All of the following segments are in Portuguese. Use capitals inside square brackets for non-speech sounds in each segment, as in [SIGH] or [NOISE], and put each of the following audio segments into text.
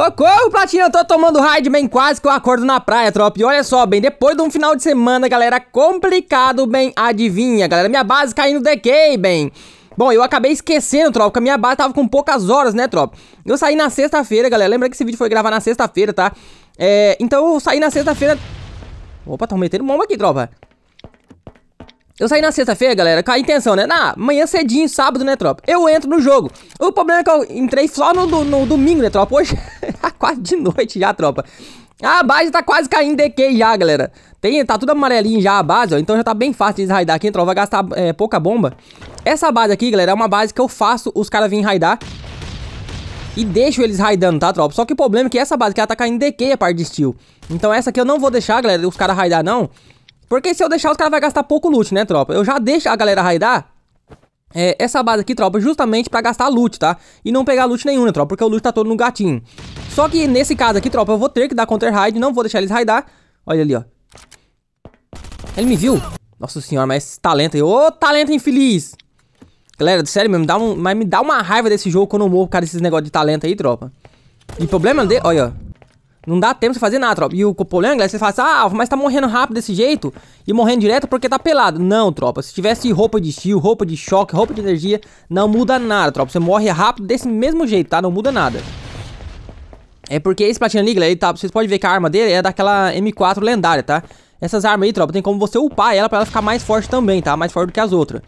Socorro, Platinha, eu tô tomando raid, bem, quase que eu acordo na praia, tropa. E olha só, bem, depois de um final de semana, galera, complicado, bem, adivinha, galera, minha base caindo decay, bem. Bom, eu acabei esquecendo, tropa, porque a minha base tava com poucas horas, né, tropa. Eu saí na sexta-feira, galera, lembra que esse vídeo foi gravar na sexta-feira, tá? É, então eu saí na sexta-feira... Opa, tão metendo bomba aqui, tropa. Eu saí na sexta-feira, galera, com a intenção, né? Na manhã cedinho, sábado, né, tropa? Eu entro no jogo. O problema é que eu entrei só no, no, no domingo, né, tropa? Hoje quase de noite já, tropa. A base tá quase caindo que já, galera. Tem, tá tudo amarelinho já a base, ó. Então já tá bem fácil de raidar aqui, tropa. Vai gastar é, pouca bomba. Essa base aqui, galera, é uma base que eu faço os caras virem raidar. E deixo eles raidando, tá, tropa? Só que o problema é que essa base aqui ela tá caindo que a parte de steel. Então essa aqui eu não vou deixar, galera, os caras raidar, não. Porque se eu deixar, os caras vão gastar pouco loot, né, tropa? Eu já deixo a galera raidar é, essa base aqui, tropa, justamente pra gastar loot, tá? E não pegar loot nenhum, né, tropa? Porque o loot tá todo no gatinho. Só que nesse caso aqui, tropa, eu vou ter que dar counter hide, não vou deixar eles raidar. Olha ali, ó. Ele me viu. Nossa senhora, mas esse talento aí. Ô, talento infeliz! Galera, sério mesmo, dá um, mas me dá uma raiva desse jogo quando eu morro por causa desses negócios de talento aí, tropa. E problema dele... Olha, ó. Não dá tempo de fazer nada, tropa. E o Copolango, é você fala assim, ah, mas tá morrendo rápido desse jeito e morrendo direto porque tá pelado. Não, tropa. Se tivesse roupa de estilo, roupa de choque, roupa de energia, não muda nada, tropa. Você morre rápido desse mesmo jeito, tá? Não muda nada. É porque esse Platina League, ele tá, vocês podem ver que a arma dele é daquela M4 lendária, tá? Essas armas aí, tropa, tem como você upar ela pra ela ficar mais forte também, tá? Mais forte do que as outras.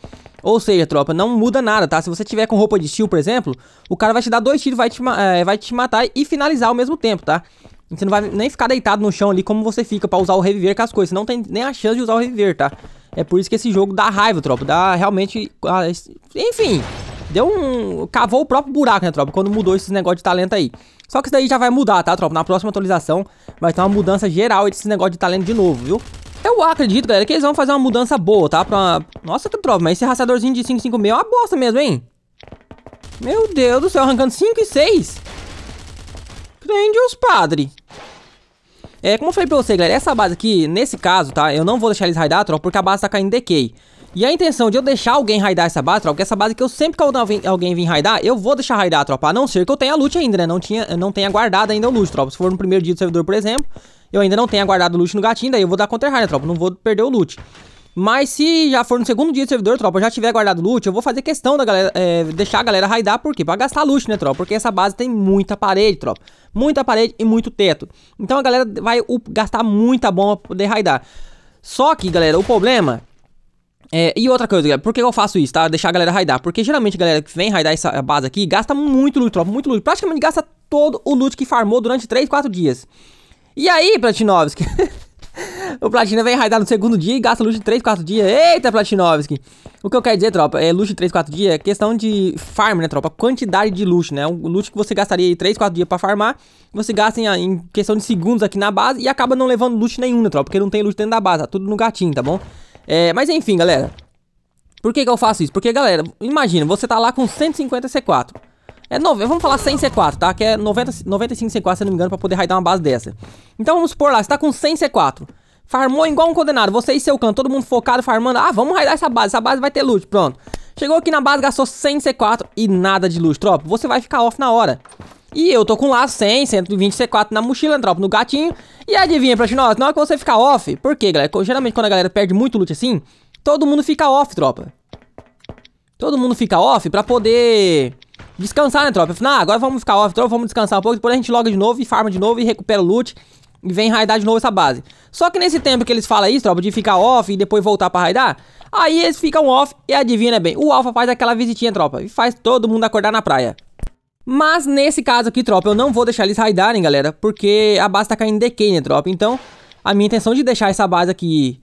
Ou seja, tropa, não muda nada, tá? Se você tiver com roupa de steel, por exemplo, o cara vai te dar dois tiros, vai te, é, vai te matar e finalizar ao mesmo tempo, tá? Você não vai nem ficar deitado no chão ali como você fica pra usar o reviver com as coisas. Você não tem nem a chance de usar o reviver, tá? É por isso que esse jogo dá raiva, tropa. Dá realmente... Ah, enfim, deu um... Cavou o próprio buraco, né, tropa? Quando mudou esses negócios de talento aí. Só que isso daí já vai mudar, tá, tropa? Na próxima atualização vai ter uma mudança geral desse negócio de talento de novo, viu? Eu acredito, galera, que eles vão fazer uma mudança boa, tá? Pra... Nossa, que tropa, mas esse raçadorzinho de 556 é uma bosta mesmo, hein? Meu Deus do céu, arrancando 5 e 6 prende os padres. É, como eu falei pra você, galera, essa base aqui, nesse caso, tá? Eu não vou deixar eles raidar, troca porque a base tá caindo decay. E a intenção de eu deixar alguém raidar essa base, tropa, porque essa base que eu sempre que alguém, vir raidar, eu vou deixar raidar, tropa. A não ser que eu tenha loot ainda, né? Não, tinha, não tenha guardado ainda o loot, tropa. Se for no primeiro dia do servidor, por exemplo, eu ainda não tenha guardado o loot no gatinho, daí eu vou dar counter raid, né, tropa. Não vou perder o loot. Mas se já for no segundo dia do servidor, tropa, já tiver guardado loot, eu vou fazer questão da galera, é, deixar a galera raidar, por quê? Pra gastar loot, né, tropa? Porque essa base tem muita parede, tropa. Muita parede e muito teto. Então a galera vai gastar muita bomba pra poder raidar. Só que, galera, o problema é, e outra coisa, galera, por que eu faço isso, tá? Deixar a galera raidar. Porque geralmente a galera que vem raidar essa base aqui gasta muito loot, tropa, muito loot. Praticamente gasta todo o loot que farmou durante 3, 4 dias. E aí, Platinovski? [LAUGHS] [LAUGHS] o Platina vem raidar no segundo dia e gasta luxo de 3, 4 dias. Eita, Platinovski. O que eu quero dizer, tropa, é luxo de 3, 4 dias é questão de farm, né, tropa? quantidade de luxo, né? Um luxo que você gastaria aí 3, 4 dias pra farmar, você gasta em, em, questão de segundos aqui na base e acaba não levando luxo nenhum, né, tropa? Porque não tem luxo dentro da base, tá tudo no gatinho, tá bom? É, mas enfim, galera. Por que que eu faço isso? Porque, galera, imagina, você tá lá com 150 C4. É novo, Vamos falar 100 C4, tá? Que é 90, 95 C4, se não me engano, pra poder raidar uma base dessa. Então vamos supor lá, você tá com 100 C4. Farmou igual um condenado. Você e seu canto, todo mundo focado, farmando. Ah, vamos raidar essa base. Essa base vai ter loot. Pronto. Chegou aqui na base, gastou 100 C4 e nada de loot, tropa. Você vai ficar off na hora. E eu tô com lá 100, 120 C4 na mochila, tropa, no gatinho. E adivinha, Platinós, na hora que você ficar off... Por quê, galera? Geralmente quando a galera perde muito loot assim, todo mundo fica off, tropa. Todo mundo fica off pra poder descansar, né, tropa? Afinal, ah, agora vamos ficar off, tropa, vamos descansar um pouco. Depois a gente loga de novo e farma de novo e recupera o loot. E vem raidar de novo essa base. Só que nesse tempo que eles falam isso, tropa, de ficar off e depois voltar pra raidar... Aí eles ficam off e adivinha né, bem, o Alpha faz aquela visitinha, tropa, e faz todo mundo acordar na praia. Mas nesse caso aqui, tropa, eu não vou deixar eles raidarem, galera, porque a base tá caindo decay, né, tropa? Então, a minha intenção de deixar essa base aqui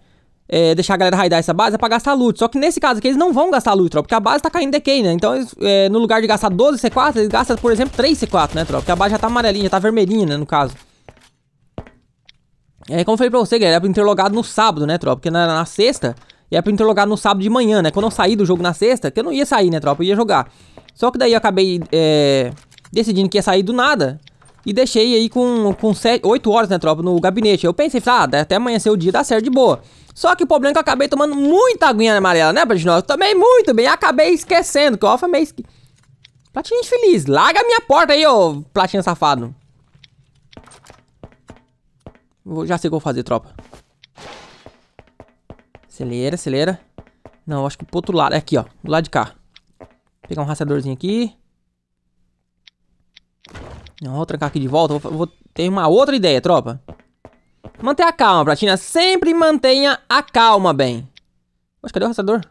é, deixar a galera raidar essa base é pra gastar loot. Só que nesse caso aqui eles não vão gastar loot, tropa, porque a base tá caindo decay, né? Então eles, é, no lugar de gastar 12 C4, eles gastam, por exemplo, 3 C4, né, tropa? Porque a base já tá amarelinha, já tá vermelhinha, né, no caso. É, como eu falei pra você, galera, é pra interlogar no sábado, né, tropa? Porque na, na sexta, e é pra interlogar no sábado de manhã, né? Quando eu saí do jogo na sexta, que eu não ia sair, né, tropa? Eu ia jogar. Só que daí eu acabei é, decidindo que ia sair do nada e deixei aí com, com sete oito horas, né, tropa, no gabinete. Eu pensei, ah, até amanhecer o dia dá certo de boa. Só que o problema é que eu acabei tomando muita aguinha amarela, né, Platinó? Eu tomei muito bem, acabei esquecendo que o Alpha meio... Esqui... Platinha infeliz, larga a minha porta aí, ô Platinha safado. Vou, já sei o que eu vou fazer, tropa. Acelera, acelera. Não, acho que pro outro lado. É aqui, ó. Do lado de cá. Vou pegar um rastreadorzinho aqui. Não, vou trancar aqui de volta. Vou, vou ter uma outra ideia, tropa. Mantenha a calma, Platina. Sempre mantenha a calma, bem. Poxa, cadê o arrastador?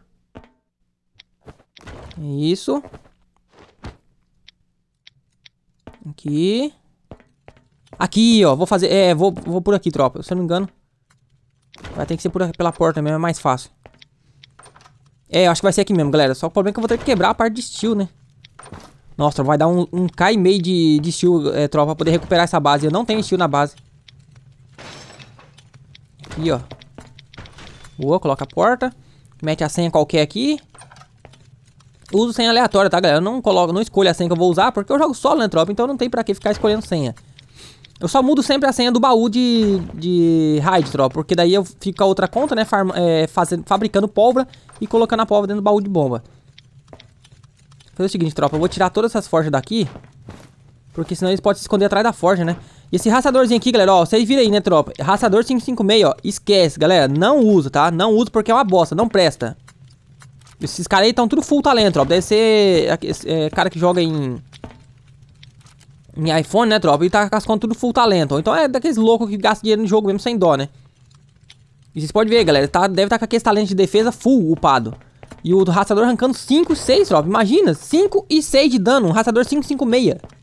Isso. Aqui. Aqui, ó. Vou fazer... É, vou, vou por aqui, tropa. Se eu não me engano. Vai ter que ser por, pela porta mesmo. É mais fácil. É, eu acho que vai ser aqui mesmo, galera. Só o problema é que eu vou ter que quebrar a parte de steel, né? Nossa, vai dar um, um K e meio de, de steel, é, tropa, pra poder recuperar essa base. Eu não tenho steel na base. Aqui, ó. Boa, coloca a porta. Mete a senha qualquer aqui. Uso senha aleatória, tá, galera? Eu não, coloco, não escolho a senha que eu vou usar, porque eu jogo solo, né, tropa? Então não tem pra que ficar escolhendo senha. Eu só mudo sempre a senha do baú de, de raid, tropa. Porque daí eu fico com a outra conta, né? Farm, é, fazendo, fabricando pólvora e colocando a pólvora dentro do baú de bomba fazer o seguinte, tropa. Eu vou tirar todas essas forjas daqui. Porque senão eles podem se esconder atrás da forja, né? E esse raçadorzinho aqui, galera, ó, vocês viram aí, né, tropa? Raçador 556, ó, esquece, galera. Não usa, tá? Não usa porque é uma bosta, não presta. Esses caras aí estão tudo full talento, tropa. Deve ser é, cara que joga em... Em iPhone, né, tropa? E tá contas tudo full talento. Então é daqueles loucos que gastam dinheiro no jogo mesmo sem dó, né? E vocês podem ver, galera, tá, deve estar tá com aqueles talentos de defesa full upado. E o do rastrador arrancando 5, 6, tropa. Imagina, 5 e 6 de dano. Um raçador 5, 5, 556.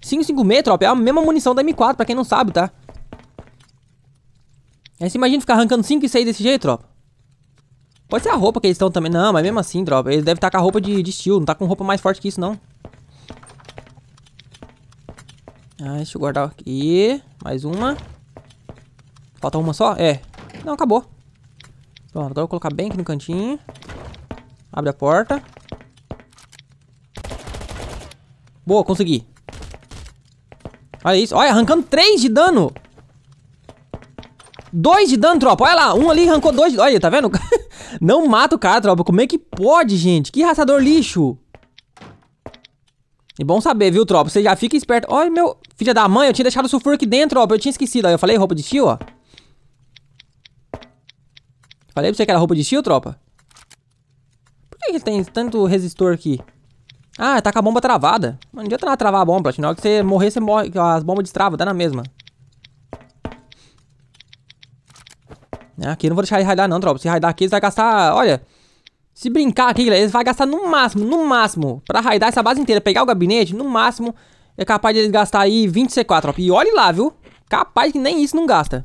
556, tropa, é a mesma munição da M4, pra quem não sabe, tá? Aí você imagina ficar arrancando 5 e 6 desse jeito, tropa. Pode ser a roupa que eles estão também. Não, mas mesmo assim, tropa. Eles devem estar tá com a roupa de, de estilo. Não tá com roupa mais forte que isso, não. Ah, deixa eu guardar aqui. Mais uma. Falta uma só? É. Não, acabou. Pronto, agora eu vou colocar bem aqui no cantinho. Abre a porta. Boa, consegui. Olha isso. Olha, arrancando 3 de dano. 2 de dano, tropa. Olha lá, um ali arrancou 2 de... Olha, tá vendo? [LAUGHS] Não mata o cara, tropa. Como é que pode, gente? Que raçador lixo. E bom saber, viu, tropa? Você já fica esperto. Olha, meu... Filha da mãe, eu tinha deixado o sulfur aqui dentro, tropa. Eu tinha esquecido. Aí eu falei roupa de steel, ó. Falei pra você que era roupa de steel, tropa? tem tanto resistor aqui? Ah, tá com a bomba travada. Não adianta nada travar a bomba, Platina. Na hora que você morrer, você morre. As bombas destravam, dá na mesma. Ah, aqui eu não vou deixar ele raidar não, tropa. Se raidar aqui, eles vai gastar... Olha, se brincar aqui, eles vão gastar no máximo, no máximo, pra raidar essa base inteira. Pegar o gabinete, no máximo, é capaz de eles gastar aí 20 C4, tropa. E olhe lá, viu? Capaz que nem isso não gasta.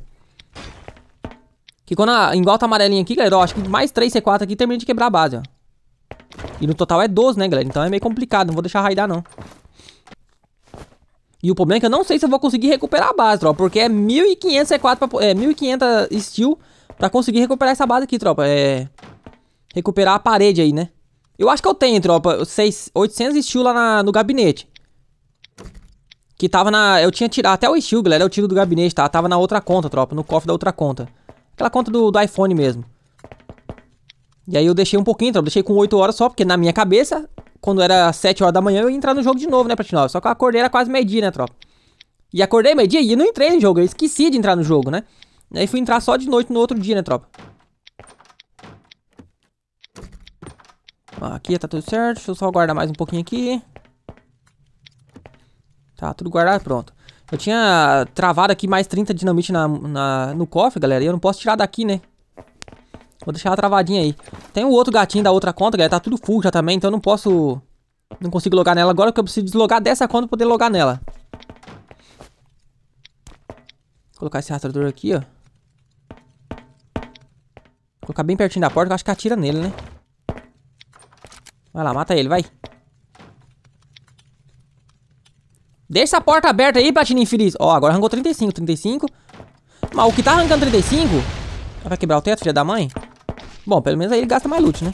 Que quando a... engolta tá amarelinha aqui, galera, ó, acho que mais 3 C4 aqui termina de quebrar a base, ó. E no total é 12, né, galera? Então é meio complicado, não vou deixar raidar, não. E o problema é que eu não sei se eu vou conseguir recuperar a base, tropa. Porque é 1500 é, é steel pra conseguir recuperar essa base aqui, tropa. É... Recuperar a parede aí, né? Eu acho que eu tenho, tropa, 6, 800 steel lá na, no gabinete. Que tava na... Eu tinha tirado... Até o steel, galera, eu é tiro do gabinete, tá? Tava na outra conta, tropa. No cofre da outra conta. Aquela conta do, do iPhone mesmo. E aí eu deixei um pouquinho, então, eu deixei com 8 horas só, porque na minha cabeça, quando era 7 horas da manhã, eu ia entrar no jogo de novo, né, Platinal? Só que eu acordei era quase meio-dia, né, tropa? E acordei meio-dia e não entrei no jogo, eu esqueci de entrar no jogo, né? E aí fui entrar só de noite no outro dia, né, tropa? Aqui tá tudo certo, deixa eu só guardar mais um pouquinho aqui. Tá, tudo guardado, pronto. Eu tinha travado aqui mais 30 dinamite na, na no cofre, galera, e eu não posso tirar daqui, né? Vou deixar ela travadinha aí. Tem o um outro gatinho da outra conta, galera. Tá tudo full já também, então eu não posso... Não consigo logar nela agora, porque eu preciso deslogar dessa conta pra poder logar nela. Vou colocar esse rastreador aqui, ó. Vou colocar bem pertinho da porta, que eu acho que atira nele, né? Vai lá, mata ele, vai. Deixa a porta aberta aí, platina infeliz. Ó, agora arrancou 35, 35. Mas o que tá arrancando 35... Vai quebrar o teto, filha da mãe? Bom, pelo menos aí ele gasta mais loot, né?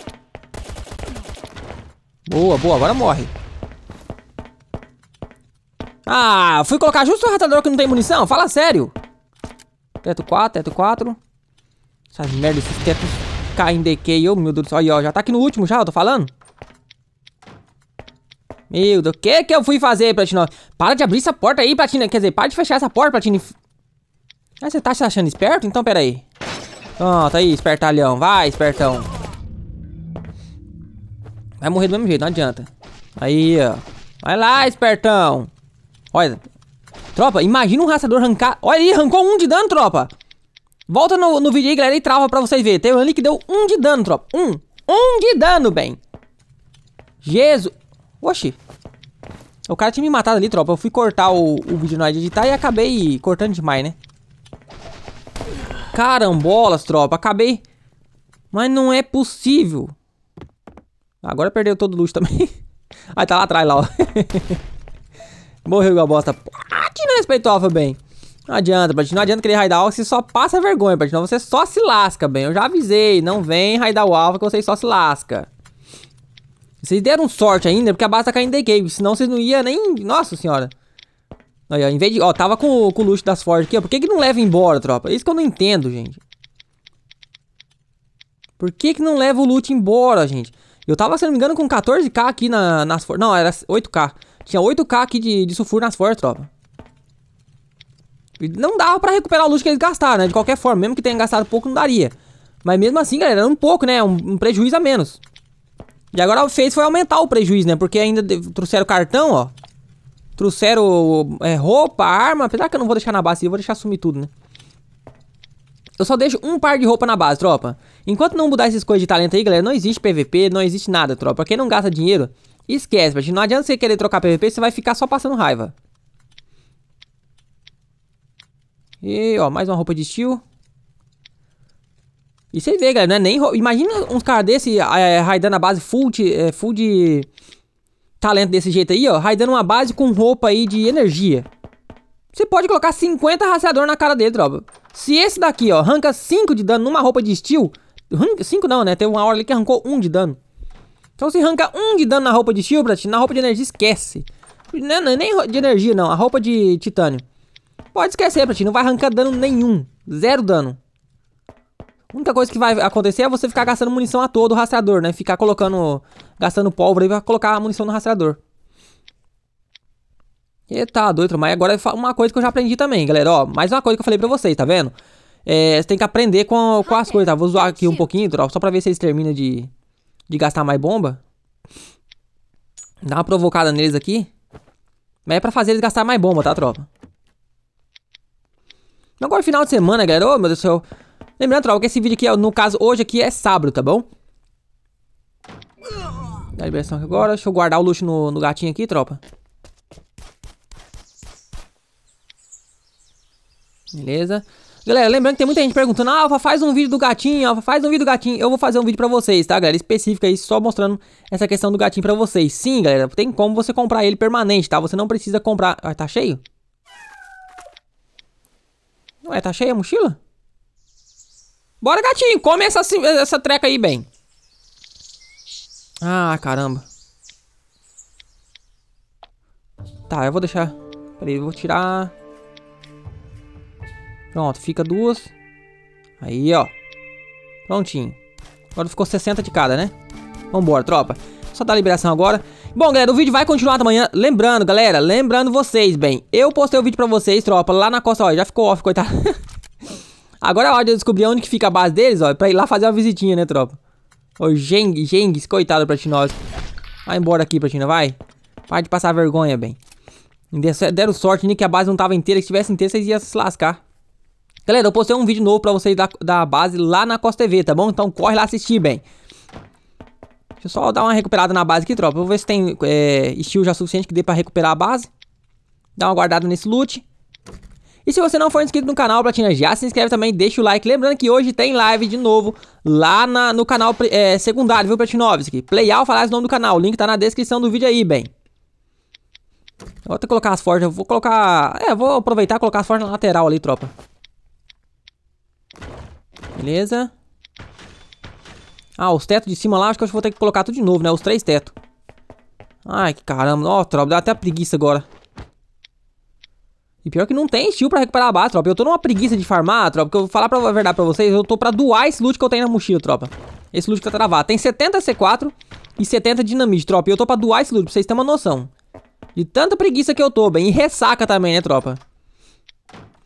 Boa, boa, agora morre. Ah, fui colocar justo o ratador que não tem munição? Fala sério. Teto 4, teto 4. Essas merdas, esses tetos caem de que eu, meu Deus do céu. Aí, ó, já tá aqui no último já, eu tô falando. Meu Deus, o que que eu fui fazer, platino Para de abrir essa porta aí, Platina. Quer dizer, para de fechar essa porta, Platina. Ah, você tá se achando esperto? Então, pera aí. Pronto, tá aí, espertalhão. Vai, espertão. Vai morrer do mesmo jeito, não adianta. Aí, ó. Vai lá, espertão. Olha. Tropa, imagina um raçador arrancar... Olha aí, arrancou um de dano, tropa. Volta no, no vídeo aí, galera, e trava pra vocês verem. Tem um ali que deu um de dano, tropa. Um. Um de dano, bem. Jesus. Oxi. O cara tinha me matado ali, tropa. Eu fui cortar o, o vídeo na editar e acabei cortando demais, né? Carambolas, tropa. Acabei. Mas não é possível. Agora perdeu todo o luxo também. [LAUGHS] Aí tá lá atrás, lá, ó. [LAUGHS] Morreu igual bosta. Ah, que não respeitou alfa bem. Não adianta, Platinum. Não adianta querer raidar o alfa, você só passa vergonha, Platinum. Você só se lasca, bem. Eu já avisei. Não vem raidar o alfa que vocês só se lasca. Vocês deram sorte ainda, porque a base tá caindo de game. Senão vocês não iam nem... Nossa senhora. Aí, ó, em vez de... Ó, tava com, com o luxo das Ford aqui, ó. Por que que não leva embora, tropa? É isso que eu não entendo, gente. Por que que não leva o loot embora, gente? Eu tava, se não me engano, com 14k aqui na, nas Ford. Não, era 8k. Tinha 8k aqui de, de sulfuro nas Ford, tropa. E não dava pra recuperar o loot que eles gastaram, né? De qualquer forma, mesmo que tenha gastado pouco, não daria. Mas mesmo assim, galera, era um pouco, né? Um, um prejuízo a menos. E agora fez foi aumentar o prejuízo, né? Porque ainda trouxeram cartão, ó. Trouxeram é, roupa, arma. Apesar que eu não vou deixar na base, eu vou deixar sumir tudo, né? Eu só deixo um par de roupa na base, tropa. Enquanto não mudar essas coisas de talento aí, galera, não existe PVP, não existe nada, tropa. Quem não gasta dinheiro, esquece, gente. Não adianta você querer trocar PVP, você vai ficar só passando raiva. E, ó, mais uma roupa de estilo. E você vê, galera, é Nem Imagina uns caras desse é, raidando a base full é, full de talento desse jeito aí, ó, raidando uma base com roupa aí de energia. Você pode colocar 50 rastreador na cara dele, tropa. Se esse daqui, ó, arranca 5 de dano numa roupa de steel... 5 não, né? Teve uma hora ali que arrancou 1 um de dano. Então se arranca 1 um de dano na roupa de steel, Brat, na roupa de energia, esquece. Não, é, não, é nem de energia, não. A roupa de titânio. Pode esquecer, Brat, não vai arrancar dano nenhum. Zero dano. A única coisa que vai acontecer é você ficar gastando munição a todo rastreador, né? Ficar colocando. gastando pólvora aí pra colocar a munição no rastreador. E tá doido, mas agora é uma coisa que eu já aprendi também, galera. Ó, mais uma coisa que eu falei pra vocês, tá vendo? É, você tem que aprender com, com as coisas, tá? Vou zoar aqui um pouquinho, droga, só pra ver se eles terminam de, de gastar mais bomba. Dá uma provocada neles aqui. Mas é pra fazer eles gastar mais bomba, tá, tropa? Agora, final de semana, galera. Ô, meu Deus do céu. Lembrando, troll, que esse vídeo aqui, no caso, hoje aqui é sábado, tá bom? Dá liberação aqui agora. Deixa eu guardar o luxo no, no gatinho aqui, tropa. Beleza. Galera, lembrando que tem muita gente perguntando, ah, Alfa, faz um vídeo do gatinho, Alfa, faz um vídeo do gatinho. Eu vou fazer um vídeo pra vocês, tá, galera? Específico aí, só mostrando essa questão do gatinho pra vocês. Sim, galera, tem como você comprar ele permanente, tá? Você não precisa comprar... Ah, tá cheio? Ué, tá cheia a mochila? Bora, gatinho, come essa, essa treca aí, bem. Ah, caramba. Tá, eu vou deixar... Peraí, eu vou tirar... Pronto, fica duas. Aí, ó. Prontinho. Agora ficou 60 de cada, né? Vambora, tropa. Só dá liberação agora. Bom, galera, o vídeo vai continuar amanhã. Lembrando, galera, lembrando vocês, bem. Eu postei o vídeo pra vocês, tropa, lá na costa. Ó, já ficou off, coitado. [LAUGHS] Agora é a hora de eu descobrir onde que fica a base deles, ó. Pra ir lá fazer uma visitinha, né, tropa? Ô, Geng, Genghis, coitado Platinose. Vai embora aqui, Platina, vai. Para de passar vergonha, bem. Deram sorte, nem que a base não tava inteira. Se tivesse inteira, vocês iam se lascar. Galera, eu postei um vídeo novo pra vocês da, da base lá na Costa TV, tá bom? Então corre lá assistir, bem. Deixa eu só dar uma recuperada na base aqui, tropa. Vou ver se tem é, estilo já suficiente que dê pra recuperar a base. Dá uma guardada nesse loot. E se você não for inscrito no canal Platina já, se inscreve também, deixa o like. Lembrando que hoje tem live de novo lá na, no canal é, secundário, viu, Platinovski? Play Alpha, aliás, o nome do canal. O link tá na descrição do vídeo aí, bem. Vou até colocar as forjas, vou colocar... É, vou aproveitar e colocar as forjas na lateral ali, tropa. Beleza. Ah, os tetos de cima lá, acho que eu vou ter que colocar tudo de novo, né? Os três tetos. Ai, que caramba. Ó, tropa, dá até preguiça agora. E pior que não tem estilo pra recuperar a base, tropa. Eu tô numa preguiça de farmar, tropa. Porque eu vou falar a verdade pra vocês, eu tô pra doar esse loot que eu tenho na mochila, tropa. Esse loot que tá travado. Tem 70 C4 e 70 dinamite, tropa. E eu tô pra doar esse loot, pra vocês terem uma noção. De tanta preguiça que eu tô, bem. E ressaca também, né, tropa?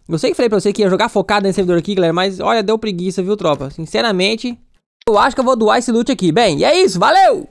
Eu sei que falei pra você que ia jogar focado nesse servidor aqui, galera. Mas, olha, deu preguiça, viu, tropa? Sinceramente, eu acho que eu vou doar esse loot aqui. Bem, e é isso. Valeu!